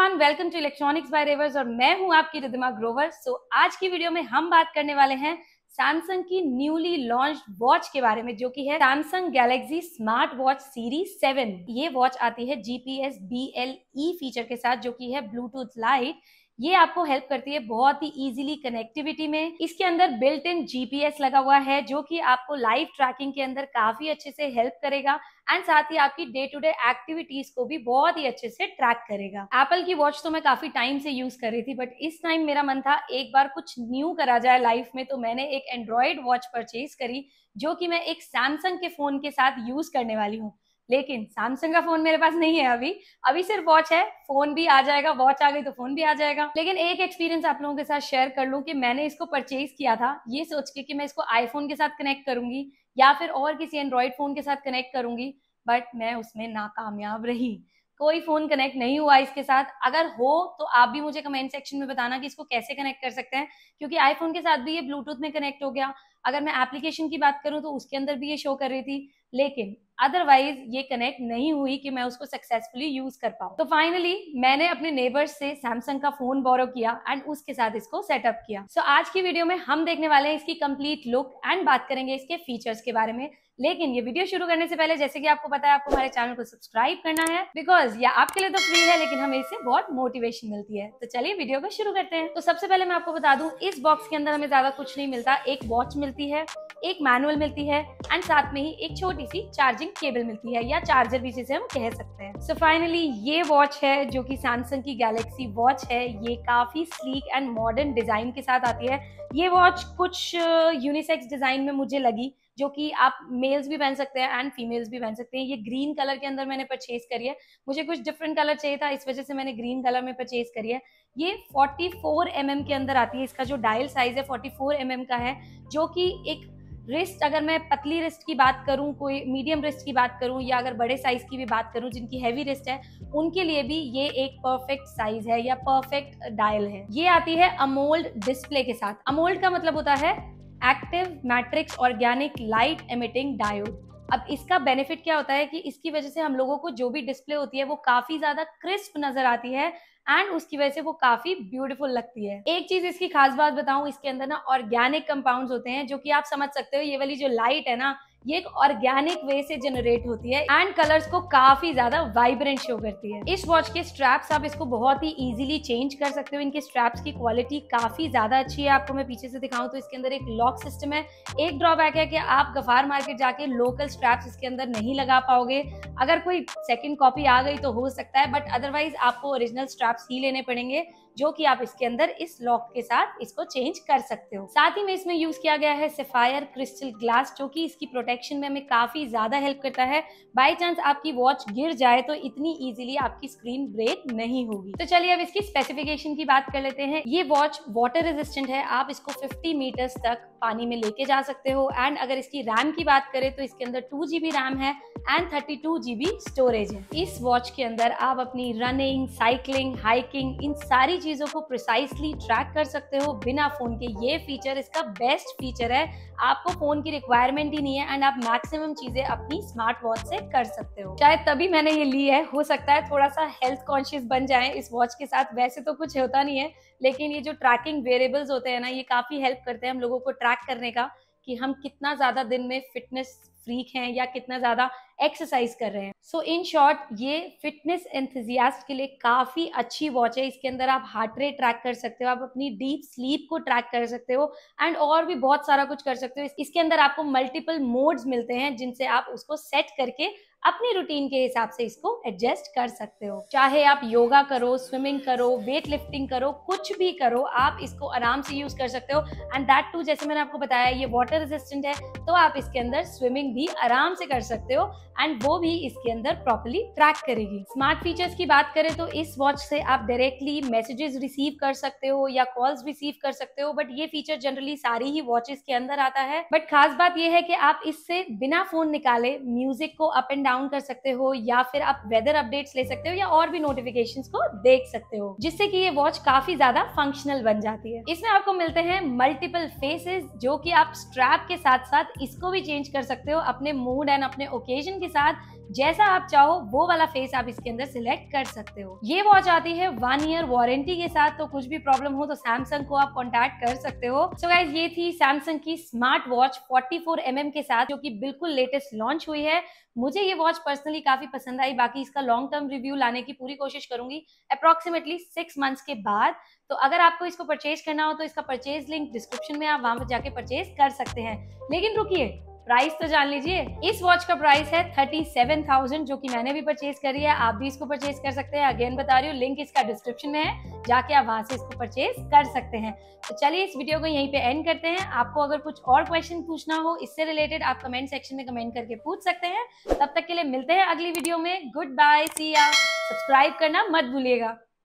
everyone welcome to electronics by reverse और मैं हूं आपकी रिदिमा ग्रोवर सो so, आज की वीडियो में हम बात करने वाले हैं सैमसंग की न्यूली लॉन्च वॉच के बारे में जो कि है Samsung Galaxy smart watch series seven ये वॉच आती है GPS B L E feature के साथ जो कि है ब्लूटूथ लाइट ये आपको हेल्प करती है बहुत ही इजीली कनेक्टिविटी में इसके अंदर बिल्ट इन जीपीएस लगा हुआ है जो कि आपको लाइव ट्रैकिंग के अंदर काफी अच्छे से हेल्प करेगा एंड साथ ही आपकी डे टू डे एक्टिविटीज को भी बहुत ही अच्छे से ट्रैक करेगा एप्पल की वॉच तो मैं काफी टाइम से यूज कर रही थी बट इस टाइम मेरा मन था एक बार कुछ न्यू करा जाए लाइफ में तो मैंने एक एंड्रॉयड वॉच परचेज करी जो कि मैं एक सैमसंग के फोन के साथ यूज करने वाली हूँ लेकिन सैमसंग का फोन मेरे पास नहीं है अभी अभी सिर्फ वॉच है फोन भी आ जाएगा वॉच आ गई तो फोन भी आ जाएगा लेकिन एक एक्सपीरियंस आप लोगों के साथ शेयर कर लूँ कि मैंने इसको परचेज किया था ये सोच के कि मैं इसको आईफोन के साथ कनेक्ट करूंगी या फिर और किसी एंड्रॉयड फोन के साथ कनेक्ट करूंगी बट मैं उसमें नाकामयाब रही कोई फोन कनेक्ट नहीं हुआ इसके साथ अगर हो तो आप भी मुझे कमेंट सेक्शन में बताना कि इसको कैसे कनेक्ट कर सकते हैं क्योंकि आईफोन के साथ भी ये ब्लूटूथ में कनेक्ट हो गया अगर मैं एप्लीकेशन की बात करूँ तो उसके अंदर भी ये शो कर रही थी लेकिन अदरवाइज ये कनेक्ट नहीं हुई कि मैं उसको सक्सेसफुली यूज कर पाऊँ तो फाइनली मैंने अपने नेबर्स से सैमसंग का फोन बोरो किया एंड उसके साथ इसको सेटअप किया सो so, आज की वीडियो में हम देखने वाले हैं इसकी कंप्लीट लुक एंड बात करेंगे इसके फीचर्स के बारे में लेकिन ये वीडियो शुरू करने से पहले जैसे कि आपको पता है आपको हमारे चैनल को सब्सक्राइब करना है बिकॉज ये आपके लिए तो फ्री है लेकिन हमें इससे बहुत मोटिवेशन मिलती है तो चलिए वीडियो को शुरू करते हैं तो सबसे पहले मैं आपको बता दूं इस बॉक्स के अंदर हमें ज्यादा कुछ नहीं मिलता एक वॉच मिल मिलती है एक मैनुअल मिलती है एंड साथ में ही एक छोटी सी चार्जिंग केबल मिलती है या चार्जर भी जिसे हम कह सकते हैं सो फाइनली ये वॉच है जो कि सैमसंग की गैलेक्सी वॉच है ये काफी स्लीक एंड मॉडर्न डिजाइन के साथ आती है ये वॉच कुछ यूनिसेक्स uh, डिजाइन में मुझे लगी जो कि आप मेल्स भी पहन सकते हैं एंड फीमेल्स भी पहन सकते हैं ये ग्रीन कलर के अंदर मैंने परचेज करी है मुझे कुछ डिफरेंट कलर चाहिए था इस वजह से मैंने ग्रीन कलर में परचेज करी है ये 44 फोर mm के अंदर आती है इसका जो डायल साइज है 44 फोर mm का है जो कि एक रिस्ट अगर मैं पतली रिस्ट की बात करूं कोई मीडियम रिस्ट की बात करूं या अगर बड़े साइज़ की भी बात करूं जिनकी हैवी रिस्ट है उनके लिए भी ये एक परफेक्ट साइज है या परफेक्ट डायल है ये आती है अमोल्ड डिस्प्ले के साथ अमोल्ड का मतलब होता है active matrix organic light emitting diode अब इसका बेनिफिट क्या होता है कि इसकी वजह से हम लोगों को जो भी डिस्प्ले होती है वो काफी ज्यादा क्रिस्प नजर आती है एंड उसकी वजह से वो काफी ब्यूटीफुल लगती है एक चीज इसकी खास बात बताऊं इसके अंदर ना ऑर्गेनिक कंपाउंड्स होते हैं जो कि आप समझ सकते हो ये वाली जो लाइट है ना ये एक ऑर्गेनिक वे से जनरेट होती है एंड कलर्स को काफी ज्यादा वाइब्रेंट शो करती है इस वॉच के स्ट्रैप्स आप इसको बहुत ही इजीली चेंज कर सकते हो इनके स्ट्रैप्स की क्वालिटी काफी ज्यादा अच्छी है आपको मैं पीछे से दिखाऊं तो इसके अंदर एक लॉक सिस्टम है एक ड्रॉबैक है कि आप गफार मार्केट जाके लोकल स्ट्रैप्स इसके अंदर नहीं लगा पाओगे अगर कोई सेकेंड कॉपी आ गई तो हो सकता है बट अदरवाइज आपको ओरिजिनल स्ट्रैप्स ही लेने पड़ेंगे जो कि आप इसके अंदर इस लॉक के साथ इसको चेंज कर सकते हो साथ ही में इसमें यूज किया गया है सेफायर क्रिस्टल ग्लास जो कि इसकी प्रोटेक्शन में हमें काफी ज्यादा हेल्प करता है बाई चांस आपकी वॉच गिर जाए तो इतनी इजीली आपकी स्क्रीन ब्रेक नहीं होगी तो चलिए अब इसकी स्पेसिफिकेशन की बात कर लेते हैं ये वॉच वाटर रेजिस्टेंट है आप इसको फिफ्टी मीटर्स तक पानी में लेके जा सकते हो एंड अगर इसकी रैम की बात करें तो इसके अंदर टू रैम है and thirty G GB storage है इस वॉच के अंदर आप अपनी रनिंग साइकिलिंग हाइकिंग इन सारी चीजों को प्रिसाइसली ट्रैक कर सकते हो बिना फोन के ये फीचर इसका बेस्ट फीचर है आपको फोन की रिक्वायरमेंट ही नहीं है एंड आप मैक्सिमम चीजें अपनी स्मार्ट वॉच से कर सकते हो शायद तभी मैंने ये ली है हो सकता है थोड़ा सा हेल्थ कॉन्शियस बन जाए इस वॉच के साथ वैसे तो कुछ होता नहीं है लेकिन ये जो ट्रैकिंग वेरिएबल्स होते हैं ना ये काफी हेल्प करते हैं हम लोगों को ट्रैक करने का कि हम कितना ज़्यादा दिन में फिटनेस फ्रीक हैं या कितना ज़्यादा एक्सरसाइज कर रहे हैं सो इन शॉर्ट ये फिटनेस एंथजियास्ट के लिए काफ़ी अच्छी वॉच है इसके अंदर आप हार्ट रेट ट्रैक कर सकते हो आप अपनी डीप स्लीप को ट्रैक कर सकते हो एंड और भी बहुत सारा कुछ कर सकते हो इसके अंदर आपको मल्टीपल मोड्स मिलते हैं जिनसे आप उसको सेट करके अपनी रूटीन के हिसाब से इसको एडजस्ट कर सकते हो चाहे आप योगा करो स्विमिंग करो वेट लिफ्टिंग करो कुछ भी करो आप इसको आराम से यूज कर सकते हो एंड दैट टू जैसे मैंने आपको बताया ये वाटर रेजिस्टेंट है तो आप इसके अंदर स्विमिंग भी भी आराम से कर सकते हो एंड वो भी इसके अंदर प्रॉपरली ट्रैक करेगी स्मार्ट फीचर्स की बात करें तो इस वॉच से आप डायरेक्टली मैसेजेस रिसीव कर सकते हो या कॉल्स रिसीव कर सकते हो बट ये फीचर जनरली सारी ही वॉचेस के अंदर आता है बट खास बात यह है कि आप इससे बिना फोन निकाले म्यूजिक को अप एंड डाउन कर सकते हो या फिर आप वेदर अपडेट्स ले सकते हो या और भी नोटिफिकेशन को देख सकते हो जिससे की ये वॉच काफी ज्यादा फंक्शनल बन जाती है इसमें आपको मिलते हैं मल्टीपल फेसेस जो की आप स्ट्रैप के साथ साथ इसको भी चेंज कर सकते हो अपने मूड एंड अपने ओकेजन के साथ जैसा आप चाहो वो वाला फेस आप इसके अंदर सिलेक्ट कर सकते हो ये वॉच आती है वन ईयर वारंटी के साथ तो कुछ भी प्रॉब्लम हो तो सैमसंग को आप कॉन्टेक्ट कर सकते हो सो so guys, ये थी सैमसंग की स्मार्ट वॉच 44 फोर mm के साथ जो कि बिल्कुल लेटेस्ट लॉन्च हुई है मुझे ये वॉच पर्सनली काफी पसंद आई बाकी इसका लॉन्ग टर्म रिव्यू लाने की पूरी कोशिश करूंगी अप्रोक्सीमेटली सिक्स मंथ्स के बाद तो अगर आपको इसको परचेज करना हो तो इसका परचेज लिंक डिस्क्रिप्शन में आप वहां पर जाके परचेज कर सकते हैं लेकिन रुकिए प्राइस तो जान लीजिए इस वॉच का प्राइस है थर्टी सेवन थाउजेंड जो कि मैंने भी परचेज करी है आप भी इसको परचेज कर सकते हैं अगेन बता रही हूँ लिंक इसका डिस्क्रिप्शन में है जाके आप वहां से इसको परचेज कर सकते हैं तो चलिए इस वीडियो को यहीं पे एंड करते हैं आपको अगर कुछ और क्वेश्चन पूछना हो इससे रिलेटेड आप कमेंट सेक्शन में कमेंट करके पूछ सकते हैं तब तक के लिए मिलते हैं अगली वीडियो में गुड बाय सिया सब्सक्राइब करना मत भूलिएगा